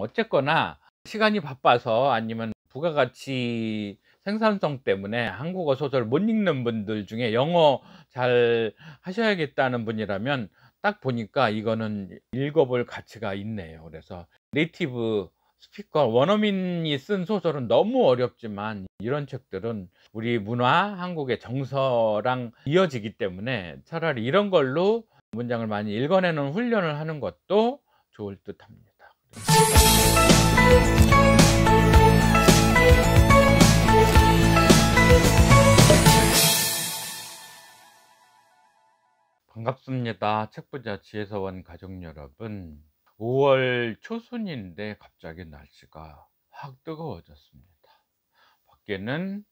어쨌거나 시간이 바빠서 아니면 부가가치 생산성 때문에 한국어 소설 못 읽는 분들 중에 영어 잘 하셔야겠다는 분이라면 딱 보니까 이거는 읽어볼 가치가 있네요. 그래서 네이티브 스피커 원어민이 쓴 소설은 너무 어렵지만 이런 책들은 우리 문화 한국의 정서랑 이어지기 때문에 차라리 이런 걸로 문장을 많이 읽어내는 훈련을 하는 것도 좋을 듯 합니다. 반갑습니다. 책부자 지혜서원 가족 여러분. 5월 초순인데 갑자기 날씨가 확 뜨거워졌습니다. 밖에는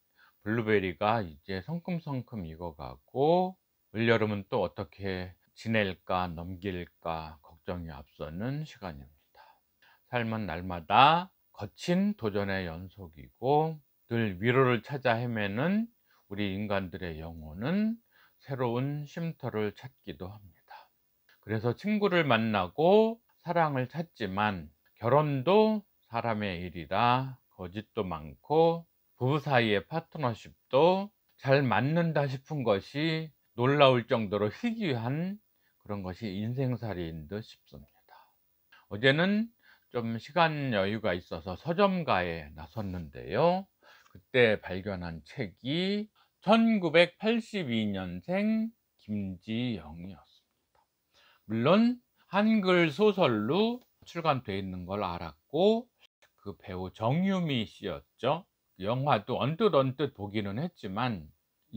블루베리가 이제 성큼성큼 익어가고 올여름은 또 어떻게 지낼까 넘길까 걱정이 앞서는 시간입니다. 삶은 날마다 거친 도전의 연속이고 늘 위로를 찾아 헤매는 우리 인간들의 영혼은 새로운 쉼터를 찾기도 합니다. 그래서 친구를 만나고 사랑을 찾지만 결혼도 사람의 일이라 거짓도 많고 부부 사이의 파트너십도 잘 맞는다 싶은 것이 놀라울 정도로 희귀한 그런 것이 인생살이인 듯 싶습니다. 어제는 좀 시간 여유가 있어서 서점가에 나섰는데요. 그때 발견한 책이 1982년생 김지영이었습니다. 물론 한글 소설로 출간되어 있는 걸 알았고 그 배우 정유미 씨였죠. 영화도 언뜻 언뜻 보기는 했지만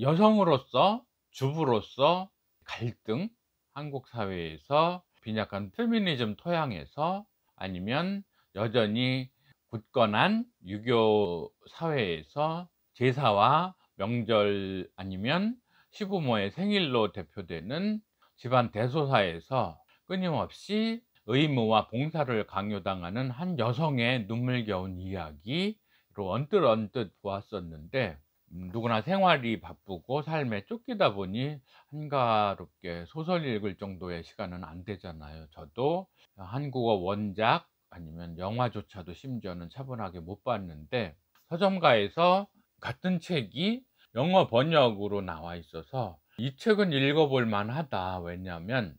여성으로서 주부로서 갈등 한국 사회에서 빈약한 페미니즘 토양에서 아니면 여전히 굳건한 유교 사회에서 제사와 명절 아니면 시부모의 생일로 대표되는 집안 대소사에서 끊임없이 의무와 봉사를 강요당하는 한 여성의 눈물겨운 이야기로 언뜻언뜻 보았었는데 음, 누구나 생활이 바쁘고 삶에 쫓기다 보니 한가롭게 소설 읽을 정도의 시간은 안 되잖아요. 저도 한국어 원작 아니면 영화조차도 심지어는 차분하게 못 봤는데 서점가에서 같은 책이 영어 번역으로 나와 있어서 이 책은 읽어볼 만하다. 왜냐하면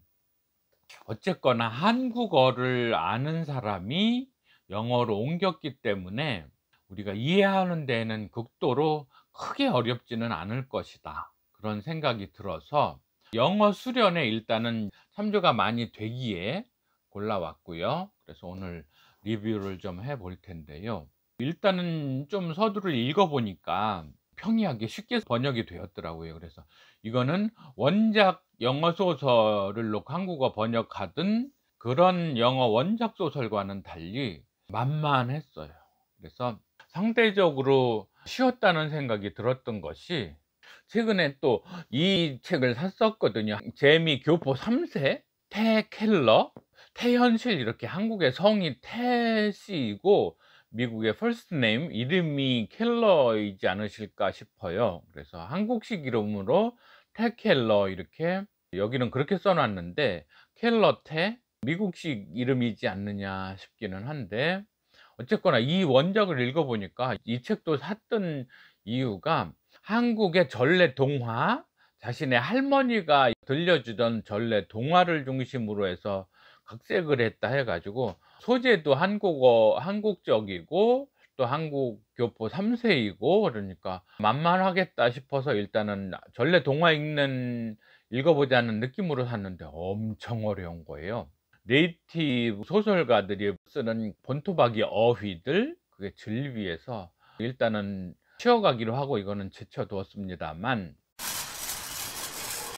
어쨌거나 한국어를 아는 사람이 영어로 옮겼기 때문에 우리가 이해하는 데는 극도로 크게 어렵지는 않을 것이다 그런 생각이 들어서 영어 수련에 일단은 참조가 많이 되기에 골라왔고요 그래서 오늘 리뷰를 좀 해 볼 텐데요 일단은 좀 서두를 읽어보니까 평이하게 쉽게 번역이 되었더라고요 그래서 이거는 원작 영어 소설을 한국어 번역하든 그런 영어 원작 소설과는 달리 만만했어요 그래서 상대적으로 쉬웠다는 생각이 들었던 것이 최근에 또 이 책을 샀었거든요. 재미 교포 3세, 태 켈러, 태현실 이렇게 한국의 성이 태씨이고 미국의 퍼스트 네임 이름이 켈러이지 않으실까 싶어요. 그래서 한국식 이름으로 태 켈러 이렇게 여기는 그렇게 써놨는데 켈러 태 미국식 이름이지 않느냐 싶기는 한데 어쨌거나 이 원작을 읽어보니까 이 책도 샀던 이유가 한국의 전래 동화 자신의 할머니가 들려주던 전래 동화를 중심으로 해서 각색을 했다 해가지고 소재도 한국어 한국적이고 또 한국 교포 3세이고 그러니까 만만하겠다 싶어서 일단은 전래 동화 읽는 읽어보자는 느낌으로 샀는데 엄청 어려운 거예요. 네이티브 소설가들이 쓰는 본토박이 어휘들 그게 즐비해서 일단은 치워가기로 하고 이거는 제쳐두었습니다만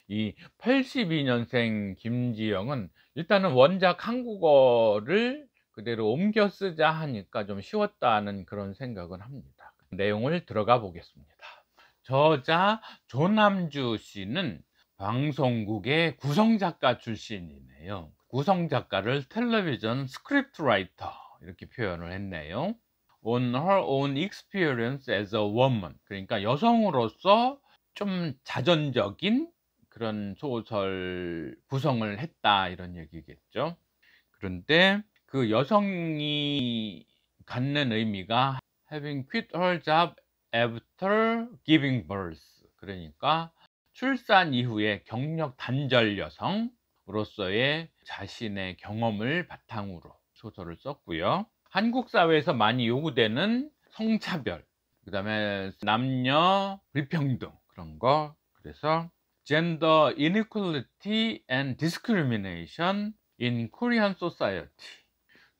이 82년생 김지영은 일단은 원작 한국어를 그대로 옮겨 쓰자 하니까 좀 쉬웠다는 그런 생각은 합니다. 내용을 들어가 보겠습니다. 저자 조남주 씨는 방송국의 구성작가 출신이네요. 구성 작가를 텔레비전 스크립트 라이터 이렇게 표현을 했네요. On her own experience as a woman 그러니까 여성으로서 좀 자전적인 그런 소설 구성을 했다 이런 얘기겠죠. 그런데 그 여성이 갖는 의미가 having quit her job after giving birth 그러니까 출산 이후에 경력 단절 여성 로서의 자신의 경험을 바탕으로 소설을 썼고요. 한국 사회에서 많이 요구되는 성차별, 그 다음에 남녀 불평등 그런 거 그래서 Gender Inequality and Discrimination in Korean Society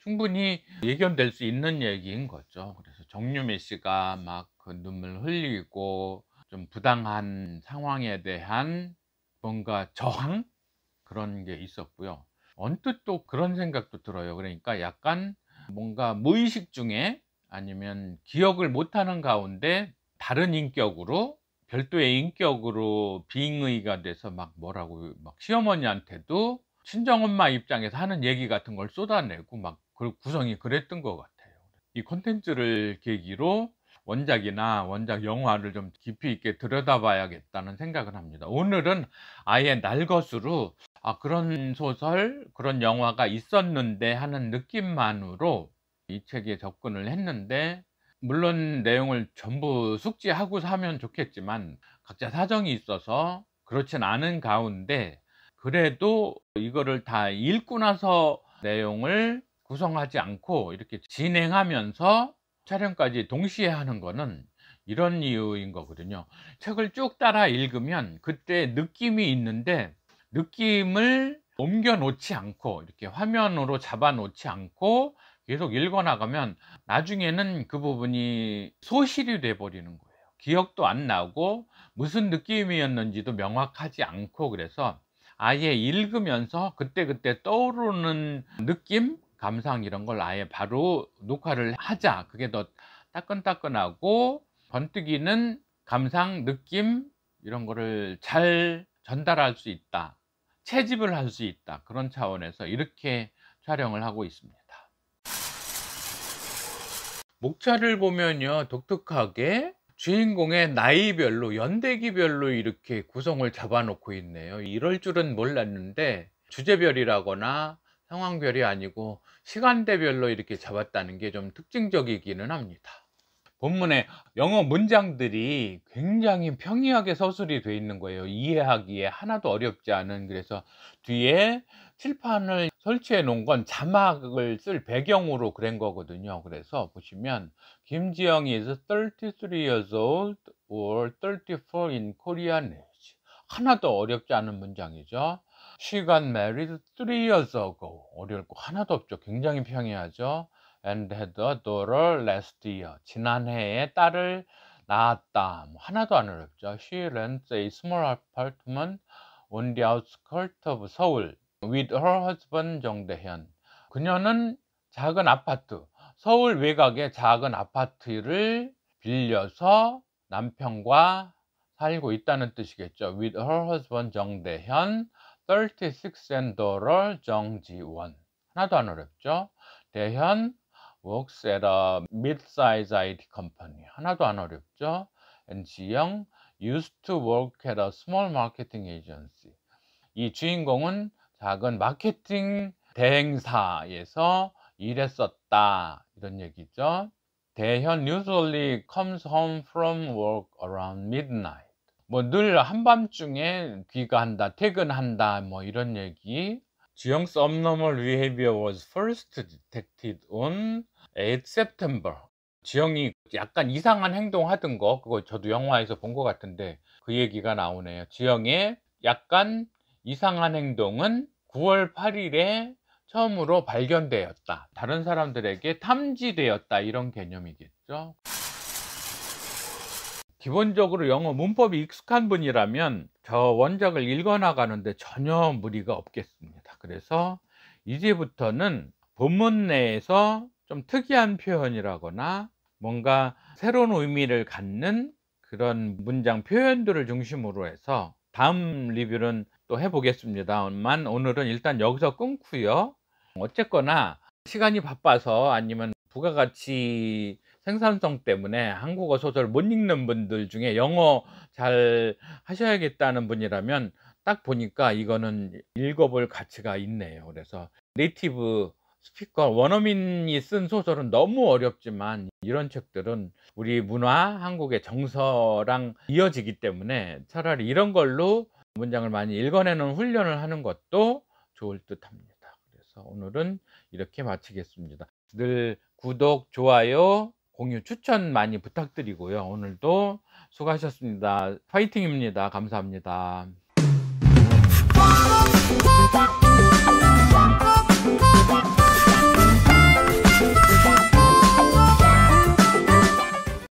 충분히 예견될 수 있는 얘기인 거죠. 그래서 정유미 씨가 막그 눈물 흘리고 좀 부당한 상황에 대한 뭔가 저항 그런 게 있었고요. 언뜻 또 그런 생각도 들어요. 그러니까 약간 뭔가 무의식 중에 아니면 기억을 못하는 가운데 다른 인격으로 별도의 인격으로 비잉의가 돼서 막 뭐라고 막 시어머니한테도 친정엄마 입장에서 하는 얘기 같은 걸 쏟아내고 막 그 구성이 그랬던 것 같아요. 이 콘텐츠를 계기로 원작이나 원작 영화를 좀 깊이 있게 들여다봐야겠다는 생각을 합니다. 오늘은 아예 날것으로 아, 그런 소설, 그런 영화가 있었는데 하는 느낌만으로 이 책에 접근을 했는데 물론 내용을 전부 숙지하고 사면 좋겠지만 각자 사정이 있어서 그렇진 않은 가운데 그래도 이거를 다 읽고 나서 내용을 구성하지 않고 이렇게 진행하면서 촬영까지 동시에 하는 거는 이런 이유인 거거든요 책을 쭉 따라 읽으면 그때 느낌이 있는데 느낌을 옮겨 놓지 않고 이렇게 화면으로 잡아 놓지 않고 계속 읽어 나가면 나중에는 그 부분이 소실이 돼 버리는 거예요. 기억도 안 나고 무슨 느낌이었는지도 명확하지 않고 그래서 아예 읽으면서 그때그때 그때 떠오르는 느낌, 감상 이런 걸 아예 바로 녹화를 하자. 그게 더 따끈따끈하고 번뜩이는 감상, 느낌 이런 거를 잘 전달할 수 있다. 채집을 할 수 있다 그런 차원에서 이렇게 촬영을 하고 있습니다 목차를 보면요 독특하게 주인공의 나이별로 연대기별로 이렇게 구성을 잡아놓고 있네요 이럴 줄은 몰랐는데 주제별이라거나 상황별이 아니고 시간대별로 이렇게 잡았다는 게 좀 특징적이기는 합니다 본문의 영어 문장들이 굉장히 평이하게 서술이 되어 있는 거예요. 이해하기에 하나도 어렵지 않은 그래서 뒤에 칠판을 설치해 놓은 건 자막을 쓸 배경으로 그린 거거든요. 그래서 보시면 김지영이 is 33 years old or 34 in Korean age. 하나도 어렵지 않은 문장이죠. She got married t years ago. 어려울 거 하나도 없죠. 굉장히 평이하죠. and daughter last year. 지난해에 딸을 낳았다. 뭐 하나도 안 어렵죠. She rents a small apartment on the outskirts of 서울 with her husband 정대현. 그녀는 작은 아파트, 서울 외곽의 작은 아파트를 빌려서 남편과 살고 있다는 뜻이겠죠. With her husband 정대현, 36 and daughter 정지원. 하나도 안 어렵죠. 대현 works at a mid-size IT company. 하나도 안 어렵죠? And 지영 used to work at a small marketing agency. 이 주인공은 작은 마케팅 대행사에서 일했었다. 이런 얘기죠. 대현 usually comes home from work around midnight. 뭐 늘 한밤중에 귀가한다, 퇴근한다, 뭐 이런 얘기. 주영 썸넘을 위해비어 was first detected on 8 September 지영이 약간 이상한 행동 하던 거 그거 저도 영화에서 본 것 같은데 그 얘기가 나오네요 지영의 약간 이상한 행동은 9월 8일에 처음으로 발견되었다 다른 사람들에게 탐지되었다 이런 개념이겠죠 기본적으로 영어 문법이 익숙한 분이라면 저 원작을 읽어나가는데 전혀 무리가 없겠습니다 그래서 이제부터는 본문 내에서 좀 특이한 표현이라거나 뭔가 새로운 의미를 갖는 그런 문장 표현들을 중심으로 해서 다음 리뷰는 또 해보겠습니다만 오늘은 일단 여기서 끊고요. 어쨌거나 시간이 바빠서 아니면 부가가치 생산성 때문에 한국어 소설 못 읽는 분들 중에 영어 잘 하셔야겠다는 분이라면 딱 보니까 이거는 읽어볼 가치가 있네요. 그래서 네이티브 스피커 원어민이 쓴 소설은 너무 어렵지만 이런 책들은 우리 문화 한국의 정서랑 이어지기 때문에 차라리 이런 걸로 문장을 많이 읽어내는 훈련을 하는 것도 좋을 듯 합니다. 그래서 오늘은 이렇게 마치겠습니다. 늘 구독, 좋아요, 공유, 추천 많이 부탁드리고요. 오늘도 수고하셨습니다. 파이팅입니다. 감사합니다.